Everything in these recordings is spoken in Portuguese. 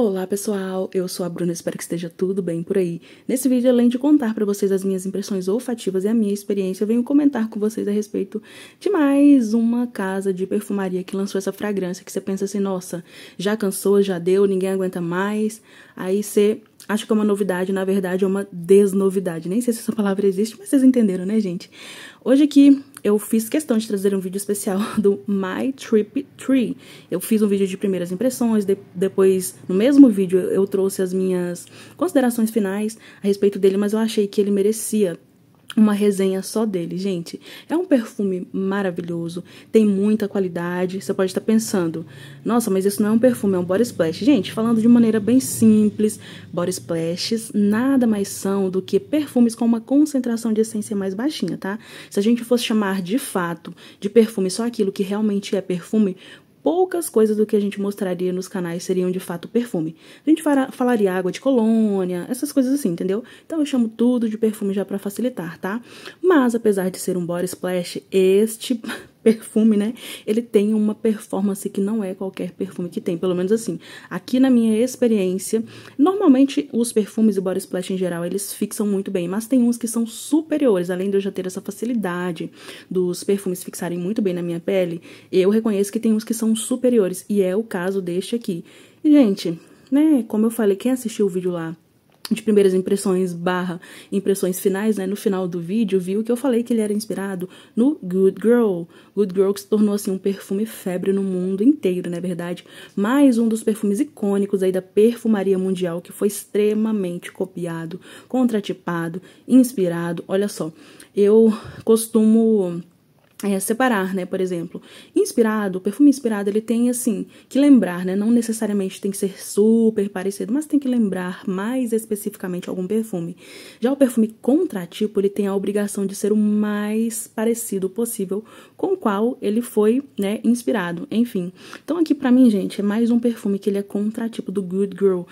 Olá pessoal, eu sou a Bruna, espero que esteja tudo bem por aí. Nesse vídeo, além de contar para vocês as minhas impressões olfativas e a minha experiência, eu venho comentar com vocês a respeito de mais uma casa de perfumaria que lançou essa fragrância que você pensa assim, nossa, já cansou, já deu, ninguém aguenta mais. Aí você Acho que é uma novidade, na verdade é uma desnovidade. Nem sei se essa palavra existe, mas vocês entenderam, né, gente? Hoje aqui eu fiz questão de trazer um vídeo especial do My Trip Tree. Eu fiz um vídeo de primeiras impressões, de, depois, no mesmo vídeo, eu trouxe as minhas considerações finais a respeito dele, mas eu achei que ele merecia uma resenha só dele, gente. É um perfume maravilhoso, tem muita qualidade. Você pode estar pensando, nossa, mas isso não é um perfume, é um body splash. Gente, falando de maneira bem simples, body splashes nada mais são do que perfumes com uma concentração de essência mais baixinha, tá? Se a gente fosse chamar de fato de perfume só aquilo que realmente é perfume, poucas coisas do que a gente mostraria nos canais seriam de fato perfume. A gente fará, falaria água de colônia, essas coisas assim, entendeu? Então eu chamo tudo de perfume já para facilitar, tá? Mas apesar de ser um body splash, este perfume, né? Ele tem uma performance que não é qualquer perfume que tem, pelo menos assim. Aqui na minha experiência, normalmente os perfumes e body splash em geral, eles fixam muito bem, mas tem uns que são superiores, além de eu já ter essa facilidade dos perfumes fixarem muito bem na minha pele, eu reconheço que tem uns que são superiores, e é o caso deste aqui. E, gente, né, como eu falei, quem assistiu o vídeo lá de primeiras impressões barra impressões finais, né, no final do vídeo, viu que eu falei que ele era inspirado no Good Girl. Good Girl que se tornou, assim, um perfume febre no mundo inteiro, não é verdade? Mais um dos perfumes icônicos aí da perfumaria mundial que foi extremamente copiado, contratipado, inspirado. Olha só, eu costumo é, separar, né, por exemplo. Inspirado, perfume inspirado, ele tem, assim, que lembrar, né, não necessariamente tem que ser super parecido, mas tem que lembrar mais especificamente algum perfume. Já o perfume contratipo, ele tem a obrigação de ser o mais parecido possível com o qual ele foi, né, inspirado, enfim. Então aqui para mim, gente, é mais um perfume que ele é contratipo do Good Girl.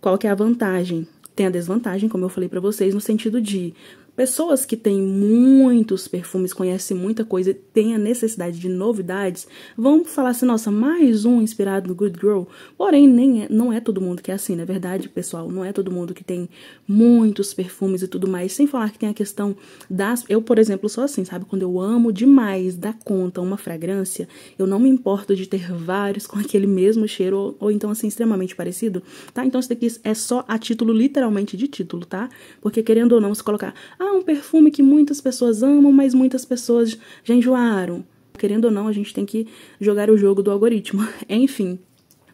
Qual que é a vantagem? Tem a desvantagem, como eu falei para vocês, no sentido de Pessoas que têm muitos perfumes, conhecem muita coisa, têm a necessidade de novidades, vão falar assim: nossa, mais um inspirado no Good Girl. Porém, nem é, não é todo mundo que é assim, na é verdade, pessoal. Não é todo mundo que tem muitos perfumes e tudo mais. Sem falar que tem a questão das. Eu, por exemplo, sou assim, sabe? Quando eu amo demais da conta uma fragrância, eu não me importo de ter vários com aquele mesmo cheiro ou, ou então assim, extremamente parecido, tá? Então, isso daqui é só a título, literalmente de título, tá? Porque querendo ou não, se colocar. Ah, um perfume que muitas pessoas amam, mas muitas pessoas já enjoaram. Querendo ou não, a gente tem que jogar o jogo do algoritmo. Enfim,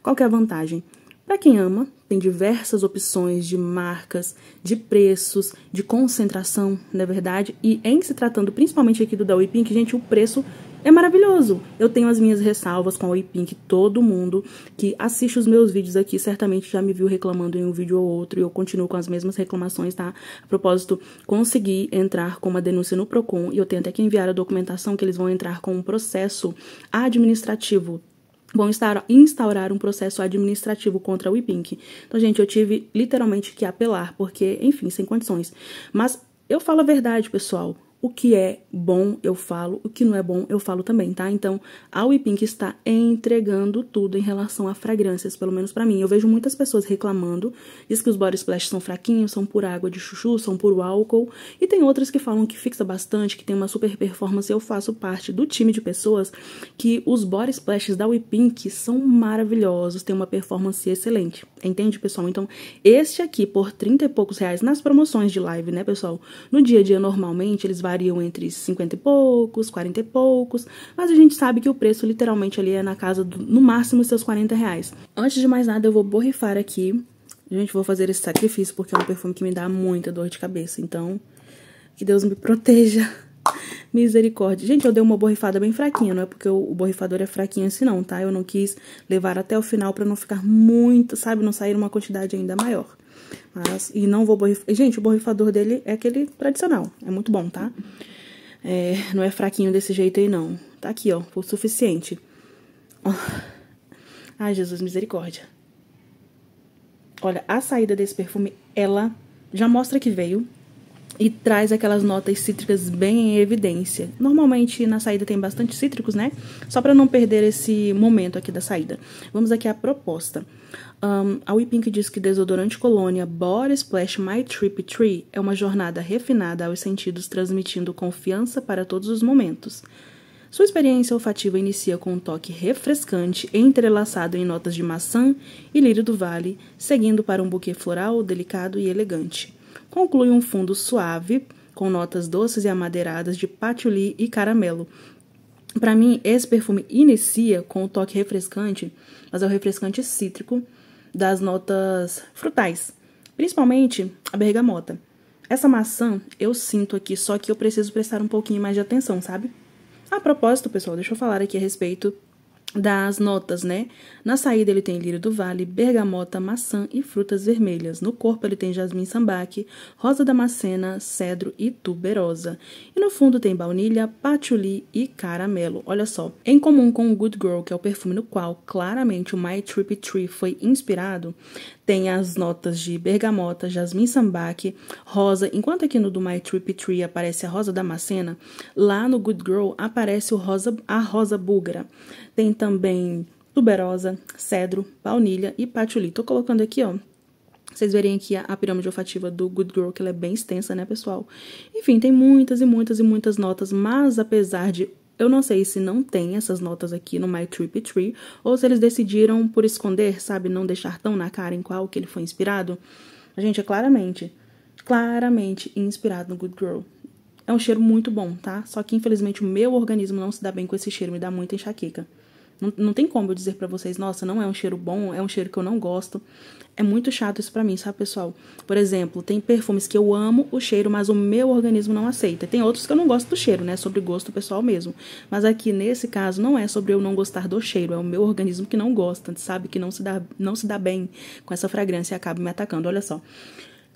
qual que é a vantagem? Para quem ama, tem diversas opções de marcas, de preços, de concentração, na é verdade. E em se tratando principalmente aqui do da Weeping, gente, o preço é maravilhoso. Eu tenho as minhas ressalvas com a Oi Todo mundo que assiste os meus vídeos aqui certamente já me viu reclamando em um vídeo ou outro. E eu continuo com as mesmas reclamações, tá? A propósito, consegui entrar com uma denúncia no PROCON. E eu tenho até que enviar a documentação que eles vão entrar com um processo administrativo vão instaurar um processo administrativo contra o IPINC. Então, gente, eu tive literalmente que apelar, porque, enfim, sem condições. Mas eu falo a verdade, pessoal o que é bom eu falo, o que não é bom eu falo também, tá? Então, a Wipink está entregando tudo em relação a fragrâncias, pelo menos para mim. Eu vejo muitas pessoas reclamando, diz que os body splash são fraquinhos, são por água de chuchu, são por álcool, e tem outras que falam que fixa bastante, que tem uma super performance. Eu faço parte do time de pessoas que os body splashes da Wipink são maravilhosos, tem uma performance excelente. Entende, pessoal? Então, este aqui por 30 e poucos reais nas promoções de live, né, pessoal? No dia a dia normalmente eles variam entre 50 e poucos, 40 e poucos, mas a gente sabe que o preço literalmente ali é na casa do, no máximo seus 40 reais. Antes de mais nada, eu vou borrifar aqui. Gente, vou fazer esse sacrifício porque é um perfume que me dá muita dor de cabeça, então que Deus me proteja. Misericórdia. Gente, eu dei uma borrifada bem fraquinha, não é porque o borrifador é fraquinho assim não, tá? Eu não quis levar até o final pra não ficar muito, sabe? Não sair uma quantidade ainda maior. Mas, e não vou borrifar. Gente, o borrifador dele é aquele tradicional. É muito bom, tá? É, não é fraquinho desse jeito aí, não. Tá aqui, ó. Foi o suficiente. Ó. Ai, Jesus, misericórdia. Olha, a saída desse perfume, ela já mostra que veio e traz aquelas notas cítricas bem em evidência. Normalmente na saída tem bastante cítricos, né? Só para não perder esse momento aqui da saída. Vamos aqui à proposta. Um, a Wipink diz que Desodorante Colônia Body Splash My Trip Tree é uma jornada refinada aos sentidos, transmitindo confiança para todos os momentos. Sua experiência olfativa inicia com um toque refrescante, entrelaçado em notas de maçã e lírio do vale, seguindo para um buquê floral delicado e elegante conclui um fundo suave, com notas doces e amadeiradas de patchouli e caramelo. Para mim, esse perfume inicia com o um toque refrescante, mas é o refrescante cítrico das notas frutais, principalmente a bergamota. Essa maçã eu sinto aqui, só que eu preciso prestar um pouquinho mais de atenção, sabe? A propósito, pessoal, deixa eu falar aqui a respeito das notas, né? Na saída ele tem lírio do vale, bergamota, maçã e frutas vermelhas. No corpo ele tem jasmim sambaque, rosa damascena, cedro e tuberosa. E no fundo tem baunilha, patchouli e caramelo. Olha só. Em comum com o Good Girl, que é o perfume no qual claramente o My Trippy Tree foi inspirado, tem as notas de bergamota, jasmim sambaque, rosa. Enquanto aqui no do My Trippy Tree aparece a rosa damascena, lá no Good Girl aparece o rosa, a rosa búlgara. Tem também tuberosa, cedro, baunilha e patchouli. Tô colocando aqui, ó, vocês verem aqui a, pirâmide olfativa do Good Girl, que ela é bem extensa, né, pessoal? Enfim, tem muitas e muitas e muitas notas, mas apesar de eu não sei se não tem essas notas aqui no My Trip Tree, ou se eles decidiram por esconder, sabe, não deixar tão na cara em qual que ele foi inspirado. A gente é claramente, claramente inspirado no Good Girl. É um cheiro muito bom, tá? Só que infelizmente o meu organismo não se dá bem com esse cheiro, me dá muita enxaqueca. Não, não tem como eu dizer para vocês, nossa, não é um cheiro bom, é um cheiro que eu não gosto. É muito chato isso para mim, sabe, pessoal? Por exemplo, tem perfumes que eu amo o cheiro, mas o meu organismo não aceita. Tem outros que eu não gosto do cheiro, né? Sobre gosto pessoal mesmo. Mas aqui nesse caso não é sobre eu não gostar do cheiro, é o meu organismo que não gosta, sabe? Que não se dá, não se dá bem com essa fragrância e acaba me atacando. Olha só.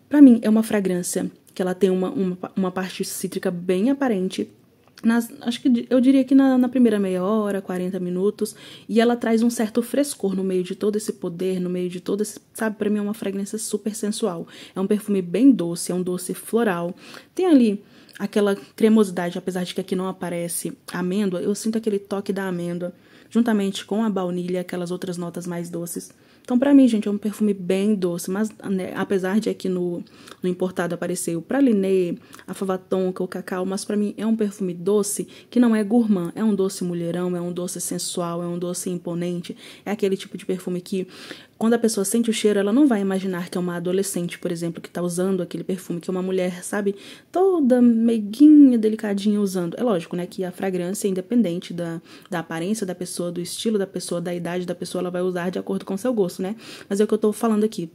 Para mim é uma fragrância que ela tem uma, uma, uma parte cítrica bem aparente, nas, acho que eu diria que na, na, primeira meia hora, 40 minutos, e ela traz um certo frescor no meio de todo esse poder, no meio de todo esse, sabe, para mim é uma fragrância super sensual. É um perfume bem doce, é um doce floral. Tem ali aquela cremosidade, apesar de que aqui não aparece amêndoa, eu sinto aquele toque da amêndoa, juntamente com a baunilha, aquelas outras notas mais doces. Então, para mim, gente, é um perfume bem doce, mas né, apesar de aqui no, no importado aparecer o Praliné, a Favatonca, o Cacau, mas para mim é um perfume doce que não é gourmand, é um doce mulherão, é um doce sensual, é um doce imponente, é aquele tipo de perfume que quando a pessoa sente o cheiro, ela não vai imaginar que é uma adolescente, por exemplo, que tá usando aquele perfume, que é uma mulher, sabe, toda meiguinha, delicadinha usando. É lógico, né, que a fragrância, independente da, da aparência da pessoa, do estilo da pessoa, da idade da pessoa, ela vai usar de acordo com o seu gosto, né? Mas é o que eu tô falando aqui.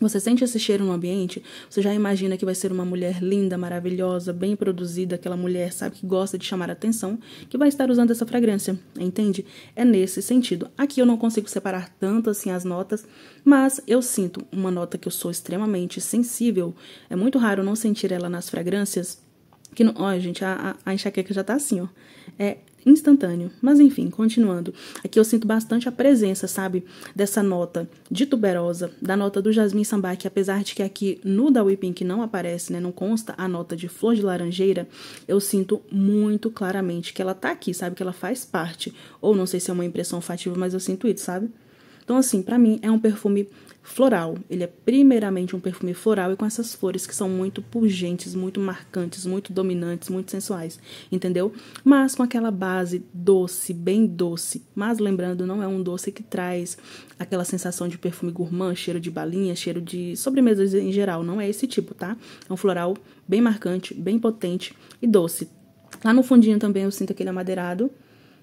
Você sente esse cheiro no ambiente, você já imagina que vai ser uma mulher linda, maravilhosa, bem produzida, aquela mulher, sabe, que gosta de chamar atenção, que vai estar usando essa fragrância, entende? É nesse sentido. Aqui eu não consigo separar tanto assim as notas, mas eu sinto uma nota que eu sou extremamente sensível. É muito raro não sentir ela nas fragrâncias. Que não, ó, gente, a, a, enxaqueca já tá assim, ó. É instantâneo. Mas enfim, continuando. Aqui eu sinto bastante a presença, sabe, dessa nota de tuberosa, da nota do jasmim sambar, que apesar de que aqui no da Pink não aparece, né, não consta a nota de flor de laranjeira, eu sinto muito claramente que ela tá aqui, sabe, que ela faz parte. Ou não sei se é uma impressão fativa, mas eu sinto isso, sabe? Então, assim, para mim é um perfume floral. Ele é primeiramente um perfume floral e com essas flores que são muito pungentes, muito marcantes, muito dominantes, muito sensuais, entendeu? Mas com aquela base doce, bem doce. Mas lembrando, não é um doce que traz aquela sensação de perfume gourmand, cheiro de balinha, cheiro de sobremesas em geral. Não é esse tipo, tá? É um floral bem marcante, bem potente e doce. Lá no fundinho também eu sinto aquele amadeirado.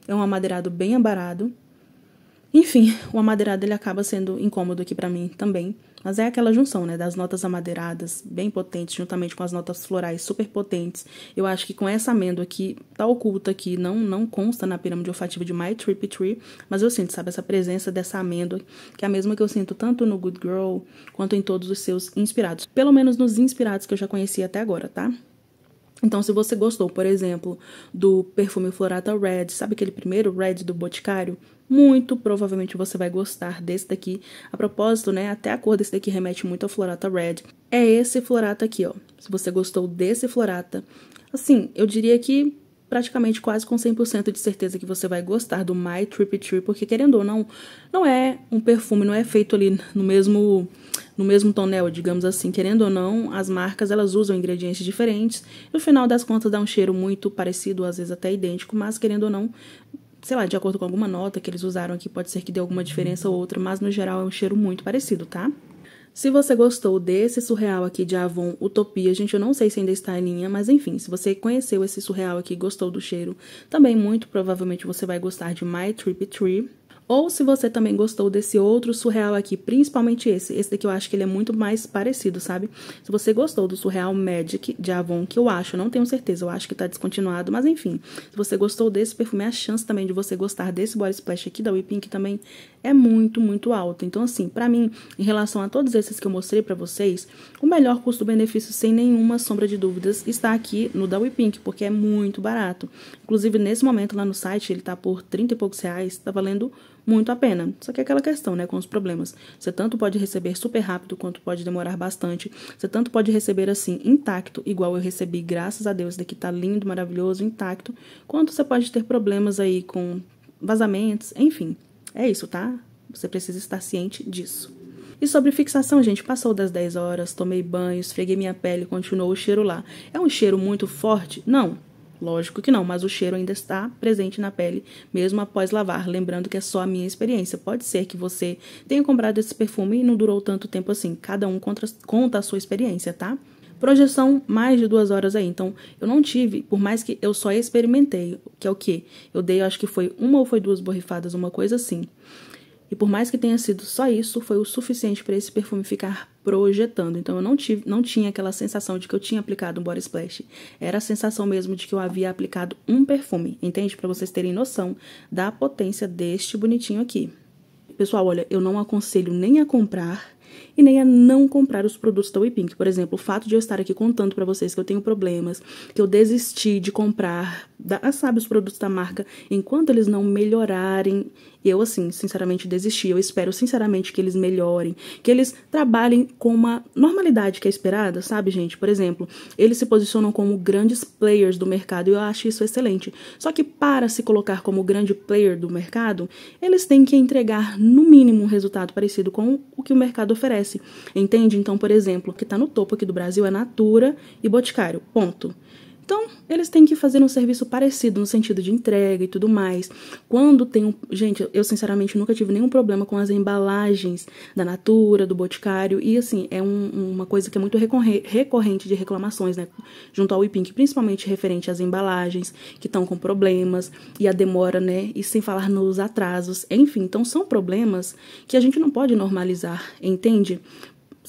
É um amadeirado bem amarado. Enfim, o amadeirado ele acaba sendo incômodo aqui para mim também, mas é aquela junção, né, das notas amadeiradas bem potentes juntamente com as notas florais super potentes. Eu acho que com essa amêndoa aqui tá oculta aqui, não não consta na pirâmide olfativa de My Trip Tree, mas eu sinto, sabe, essa presença dessa amêndoa, que é a mesma que eu sinto tanto no Good Girl quanto em todos os seus inspirados, pelo menos nos inspirados que eu já conheci até agora, tá? Então, se você gostou, por exemplo, do perfume Florata Red, sabe aquele primeiro Red do Boticário? Muito provavelmente você vai gostar desse daqui. A propósito, né, até a cor desse daqui remete muito ao Florata Red. É esse Florata aqui, ó. Se você gostou desse Florata, assim, eu diria que praticamente quase com 100% de certeza que você vai gostar do My Trip Tree, porque querendo ou não, não é um perfume, não é feito ali no mesmo no mesmo tonel, digamos assim, querendo ou não, as marcas elas usam ingredientes diferentes. No final das contas dá um cheiro muito parecido, às vezes até idêntico, mas querendo ou não, sei lá, de acordo com alguma nota que eles usaram aqui, pode ser que dê alguma diferença ou outra, mas no geral é um cheiro muito parecido, tá? Se você gostou desse surreal aqui de Avon Utopia, gente, eu não sei se ainda está em linha, mas enfim, se você conheceu esse surreal aqui, gostou do cheiro, também muito provavelmente você vai gostar de My Trip Tree, ou se você também gostou desse outro surreal aqui, principalmente esse. Esse daqui eu acho que ele é muito mais parecido, sabe? Se você gostou do Surreal Magic de Avon, que eu acho, não tenho certeza, eu acho que tá descontinuado, mas enfim. Se você gostou desse perfume, a chance também de você gostar desse body splash aqui da Pink também é muito, muito alta. Então, assim, para mim, em relação a todos esses que eu mostrei para vocês, o melhor custo-benefício, sem nenhuma sombra de dúvidas, está aqui no da WePink, porque é muito barato. Inclusive, nesse momento lá no site, ele tá por 30 e poucos reais, tá valendo muito a pena. Só que é aquela questão, né, com os problemas. Você tanto pode receber super rápido quanto pode demorar bastante. Você tanto pode receber assim intacto, igual eu recebi, graças a Deus, daqui tá lindo, maravilhoso, intacto, quanto você pode ter problemas aí com vazamentos, enfim. É isso, tá? Você precisa estar ciente disso. E sobre fixação, gente, passou das 10 horas, tomei banho, esfreguei minha pele, continuou o cheiro lá. É um cheiro muito forte? Não, Lógico que não, mas o cheiro ainda está presente na pele, mesmo após lavar. Lembrando que é só a minha experiência. Pode ser que você tenha comprado esse perfume e não durou tanto tempo assim. Cada um conta, a sua experiência, tá? Projeção mais de duas horas aí. Então, eu não tive, por mais que eu só experimentei, que é o quê? Eu dei, acho que foi uma ou foi duas borrifadas, uma coisa assim. E por mais que tenha sido só isso, foi o suficiente para esse perfume ficar projetando. Então eu não tive, não tinha aquela sensação de que eu tinha aplicado um body splash. Era a sensação mesmo de que eu havia aplicado um perfume, entende? Para vocês terem noção da potência deste bonitinho aqui. Pessoal, olha, eu não aconselho nem a comprar e nem a não comprar os produtos da Pink, Por exemplo, o fato de eu estar aqui contando para vocês que eu tenho problemas, que eu desisti de comprar, da, ah, sabe, os produtos da marca, enquanto eles não melhorarem, eu, assim, sinceramente desisti. Eu espero, sinceramente, que eles melhorem, que eles trabalhem com uma normalidade que é esperada, sabe, gente? Por exemplo, eles se posicionam como grandes players do mercado e eu acho isso excelente. Só que para se colocar como grande player do mercado, eles têm que entregar, no mínimo, um resultado parecido com o que o mercado oferece. Entende? Então, por exemplo, o que está no topo aqui do Brasil é Natura e Boticário. Ponto. Então, eles têm que fazer um serviço parecido no sentido de entrega e tudo mais. Quando tem um. Gente, eu sinceramente nunca tive nenhum problema com as embalagens da Natura, do Boticário, e assim, é um, uma coisa que é muito recorrente de reclamações, né? Junto ao IPINC, principalmente referente às embalagens que estão com problemas e a demora, né? E sem falar nos atrasos. Enfim, então são problemas que a gente não pode normalizar, entende?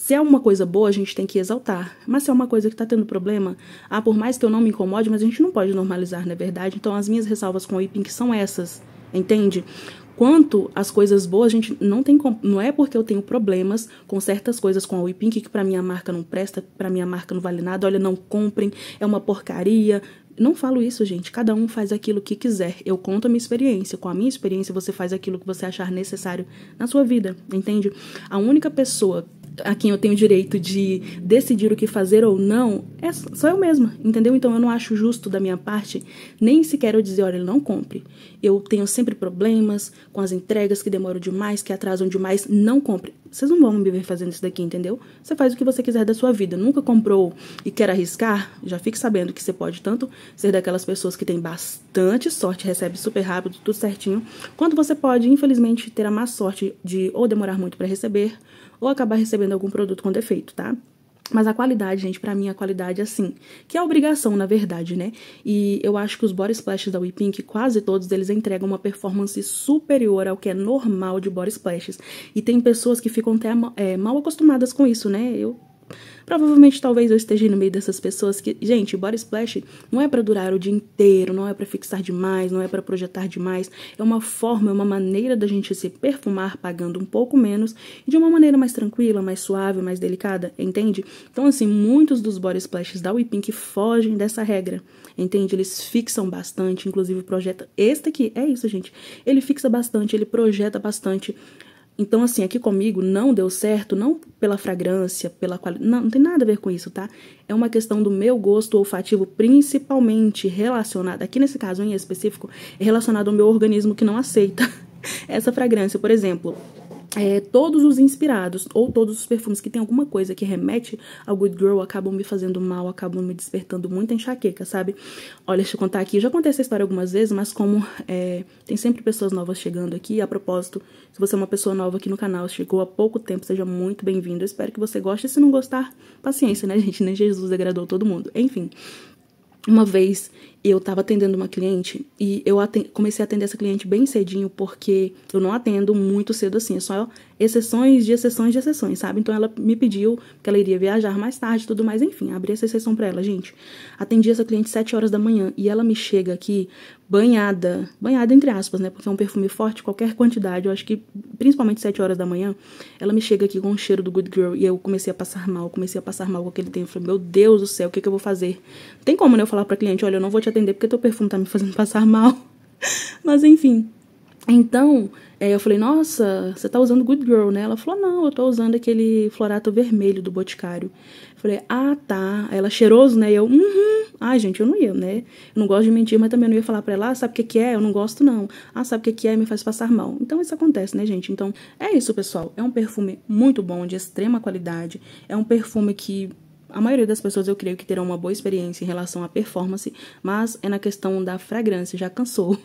Se é uma coisa boa, a gente tem que exaltar. Mas se é uma coisa que está tendo problema, ah, por mais que eu não me incomode, mas a gente não pode normalizar, na é verdade. Então, as minhas ressalvas com o Ipink são essas, entende? Quanto às coisas boas, a gente não tem não é porque eu tenho problemas com certas coisas com a WePink que para minha marca não presta, para minha marca não vale nada, olha, não comprem, é uma porcaria. Não falo isso, gente. Cada um faz aquilo que quiser. Eu conto a minha experiência. Com a minha experiência, você faz aquilo que você achar necessário na sua vida, entende? A única pessoa a quem eu tenho o direito de decidir o que fazer ou não é só eu mesma, entendeu? Então eu não acho justo da minha parte nem sequer eu dizer, olha, não compre. Eu tenho sempre problemas com as entregas que demoram demais, que atrasam demais, não compre. Vocês não vão me ver fazendo isso daqui, entendeu? Você faz o que você quiser da sua vida. Nunca comprou e quer arriscar? Já fique sabendo que você pode tanto ser daquelas pessoas que tem bastante sorte, recebe super rápido, tudo certinho, quanto você pode, infelizmente, ter a má sorte de ou demorar muito para receber ou acabar recebendo algum produto com defeito, tá? Mas a qualidade, gente, para mim a qualidade é assim, que é obrigação, na verdade, né? E eu acho que os body splashes da Pink quase todos eles entregam uma performance superior ao que é normal de body splashes. E tem pessoas que ficam até é, mal acostumadas com isso, né? Eu Provavelmente, talvez eu esteja no meio dessas pessoas que, gente, body splash não é para durar o dia inteiro, não é para fixar demais, não é para projetar demais. É uma forma, é uma maneira da gente se perfumar pagando um pouco menos e de uma maneira mais tranquila, mais suave, mais delicada, entende? Então, assim, muitos dos body splashes da WePink fogem dessa regra, entende? Eles fixam bastante, inclusive projeta. Este aqui é isso, gente. Ele fixa bastante, ele projeta bastante. Então, assim, aqui comigo não deu certo, não pela fragrância, pela qualidade. Não, não tem nada a ver com isso, tá? É uma questão do meu gosto olfativo, principalmente relacionado, aqui nesse caso em específico, é relacionado ao meu organismo que não aceita essa fragrância. Por exemplo, é, todos os inspirados ou todos os perfumes que tem alguma coisa que remete ao Good Girl acabam me fazendo mal, acabam me despertando muita enxaqueca, sabe? Olha, deixa eu contar aqui. Eu já contei essa história algumas vezes, mas como é, tem sempre pessoas novas chegando aqui, a propósito, se você é uma pessoa nova aqui no canal, chegou há pouco tempo, seja muito bem-vindo. Eu espero que você goste. E se não gostar, paciência, né, gente? Nem Jesus agradou todo mundo. Enfim. Uma vez eu estava atendendo uma cliente e eu comecei a atender essa cliente bem cedinho, porque eu não atendo muito cedo assim, é só exceções de exceções de exceções, sabe? Então ela me pediu que ela iria viajar mais tarde tudo mais, enfim, abri essa exceção para ela, gente. Atendi essa cliente 7 horas da manhã e ela me chega aqui banhada, banhada entre aspas, né? Porque é um perfume forte, qualquer quantidade, eu acho que principalmente 7 horas da manhã, ela me chega aqui com o cheiro do Good Girl e eu comecei a passar mal, comecei a passar mal com aquele tempo. Falei, meu Deus do céu, o que, que eu vou fazer? tem como né, eu falar pra cliente, olha, eu não vou te atender porque teu perfume tá me fazendo passar mal. Mas enfim. Então, é, eu falei, nossa, você tá usando Good Girl, né? Ela falou, não, eu tô usando aquele florato vermelho do Boticário. Eu falei, ah, tá. Ela, cheiroso, né? E eu, uhum. Ai, gente, eu não ia, né? Eu não gosto de mentir, mas também não ia falar pra ela, ah, sabe o que que é? Eu não gosto, não. Ah, sabe o que que é? Me faz passar mal. Então, isso acontece, né, gente? Então, é isso, pessoal. É um perfume muito bom, de extrema qualidade. É um perfume que a maioria das pessoas eu creio que terão uma boa experiência em relação à performance, mas é na questão da fragrância, já cansou.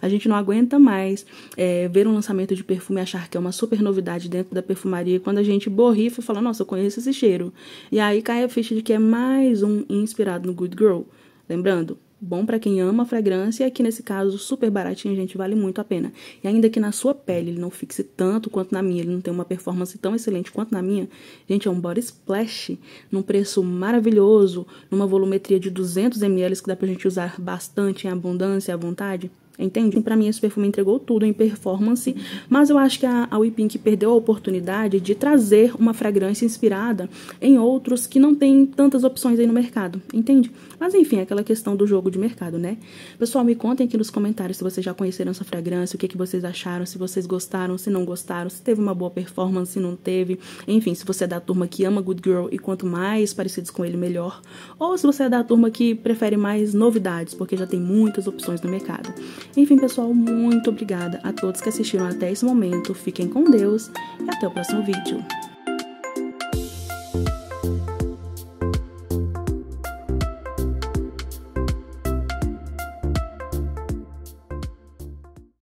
A gente não aguenta mais é, ver um lançamento de perfume e achar que é uma super novidade dentro da perfumaria quando a gente borrifa e fala, nossa, eu conheço esse cheiro. E aí cai a ficha de que é mais um inspirado no Good Girl. Lembrando, bom para quem ama a fragrância, aqui nesse caso super baratinho, gente, vale muito a pena. E ainda que na sua pele ele não fixe tanto quanto na minha, ele não tem uma performance tão excelente quanto na minha, gente, é um body splash num preço maravilhoso, numa volumetria de 200 ml que dá pra gente usar bastante em abundância, à vontade. Entende? Para mim, esse perfume entregou tudo em performance, mas eu acho que a, a Pink perdeu a oportunidade de trazer uma fragrância inspirada em outros que não tem tantas opções aí no mercado, entende? Mas enfim, é aquela questão do jogo de mercado, né? Pessoal, me contem aqui nos comentários se vocês já conheceram essa fragrância, o que, que vocês acharam, se vocês gostaram, se não gostaram, se teve uma boa performance, se não teve. Enfim, se você é da turma que ama Good Girl e quanto mais parecidos com ele, melhor. Ou se você é da turma que prefere mais novidades, porque já tem muitas opções no mercado. Enfim, pessoal, muito obrigada a todos que assistiram até esse momento. Fiquem com Deus e até o próximo vídeo.